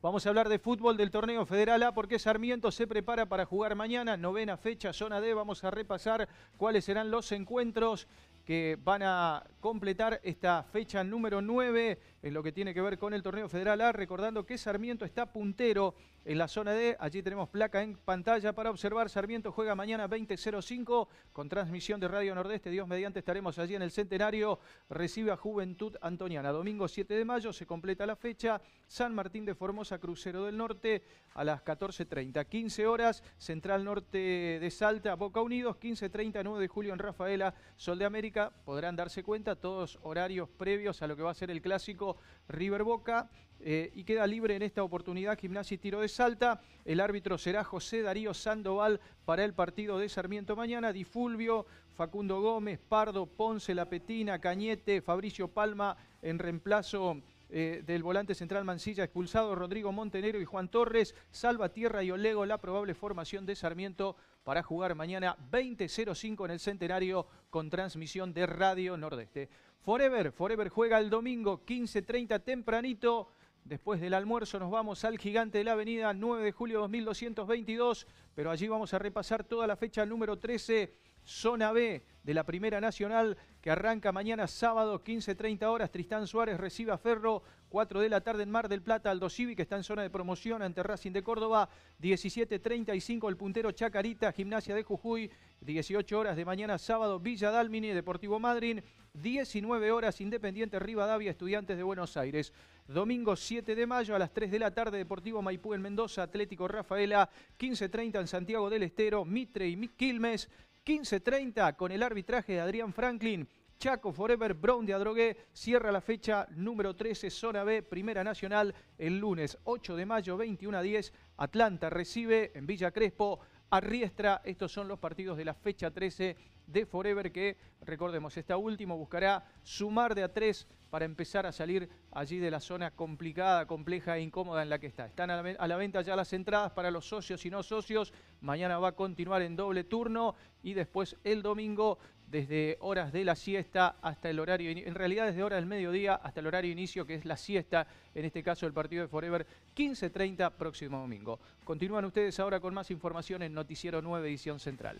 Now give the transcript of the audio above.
Vamos a hablar de fútbol del torneo Federal A porque Sarmiento se prepara para jugar mañana, novena fecha, zona D. Vamos a repasar cuáles serán los encuentros que van a completar esta fecha número 9 en lo que tiene que ver con el torneo federal A, ah, recordando que Sarmiento está puntero en la zona D, allí tenemos placa en pantalla para observar, Sarmiento juega mañana 20.05 con transmisión de Radio Nordeste, Dios mediante estaremos allí en el Centenario, recibe a Juventud Antoniana, domingo 7 de mayo se completa la fecha, San Martín de Formosa, Crucero del Norte a las 14.30, 15 horas, Central Norte de Salta, Boca Unidos, 15.30, 9 de julio en Rafaela, Sol de América, podrán darse cuenta, todos horarios previos a lo que va a ser el clásico River Boca. Eh, y queda libre en esta oportunidad Gimnasia y Tiro de Salta. El árbitro será José Darío Sandoval para el partido de Sarmiento mañana. Di Fulvio, Facundo Gómez, Pardo, Ponce, La Petina, Cañete, Fabricio Palma en reemplazo eh, del volante central Mancilla expulsado, Rodrigo Montenegro y Juan Torres, Salvatierra y Olego, la probable formación de Sarmiento para jugar mañana 20.05 en el Centenario con transmisión de Radio Nordeste. Forever, Forever juega el domingo 15.30 tempranito. Después del almuerzo nos vamos al Gigante de la Avenida 9 de julio 2222, pero allí vamos a repasar toda la fecha número 13 Zona B de la Primera Nacional que arranca mañana sábado 15.30 horas. Tristán Suárez recibe a Ferro 4 de la tarde en Mar del Plata. Aldo Civi que está en zona de promoción ante Racing de Córdoba. 17.35 el puntero Chacarita, Gimnasia de Jujuy. 18 horas de mañana sábado Villa Dalmini, Deportivo Madryn. 19 horas Independiente Rivadavia, Estudiantes de Buenos Aires. Domingo 7 de mayo a las 3 de la tarde Deportivo Maipú en Mendoza, Atlético Rafaela. 15.30 en Santiago del Estero, Mitre y Quilmes. 15.30 con el arbitraje de Adrián Franklin. Chaco Forever, Brown de Adrogué, cierra la fecha número 13, zona B, Primera Nacional, el lunes 8 de mayo, 21 a 10. Atlanta recibe en Villa Crespo Arriestra, Estos son los partidos de la fecha 13 de Forever que, recordemos, esta última buscará sumar de a tres para empezar a salir allí de la zona complicada, compleja e incómoda en la que está. Están a la, venta ya las entradas para los socios y no socios. Mañana va a continuar en doble turno y después el domingo desde horas de la siesta hasta el horario, en realidad desde horas del mediodía hasta el horario inicio que es la siesta, en este caso el partido de Forever 15.30 próximo domingo. Continúan ustedes ahora con más información en Noticiero 9 Edición Central.